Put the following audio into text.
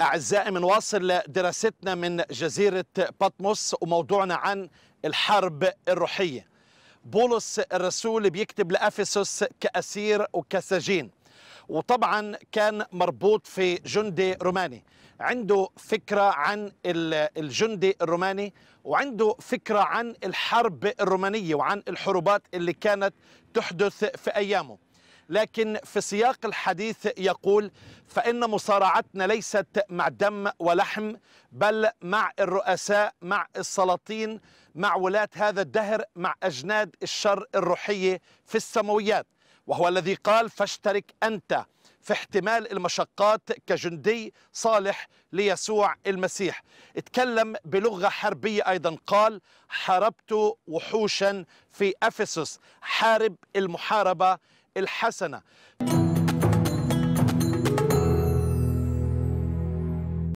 أعزائي منواصل دراستنا من جزيرة بطمس وموضوعنا عن الحرب الروحية بولس الرسول بيكتب لأفسس كأسير وكسجين وطبعا كان مربوط في جندي روماني عنده فكرة عن الجندي الروماني وعنده فكرة عن الحرب الرومانية وعن الحروبات اللي كانت تحدث في أيامه لكن في سياق الحديث يقول فإن مصارعتنا ليست مع دم ولحم بل مع الرؤساء مع السلاطين مع ولاة هذا الدهر مع أجناد الشر الروحية في السماويات وهو الذي قال فاشترك أنت في احتمال المشقات كجندي صالح ليسوع المسيح اتكلم بلغة حربية أيضا قال حاربت وحوشا في أفسس حارب المحاربة الحسنه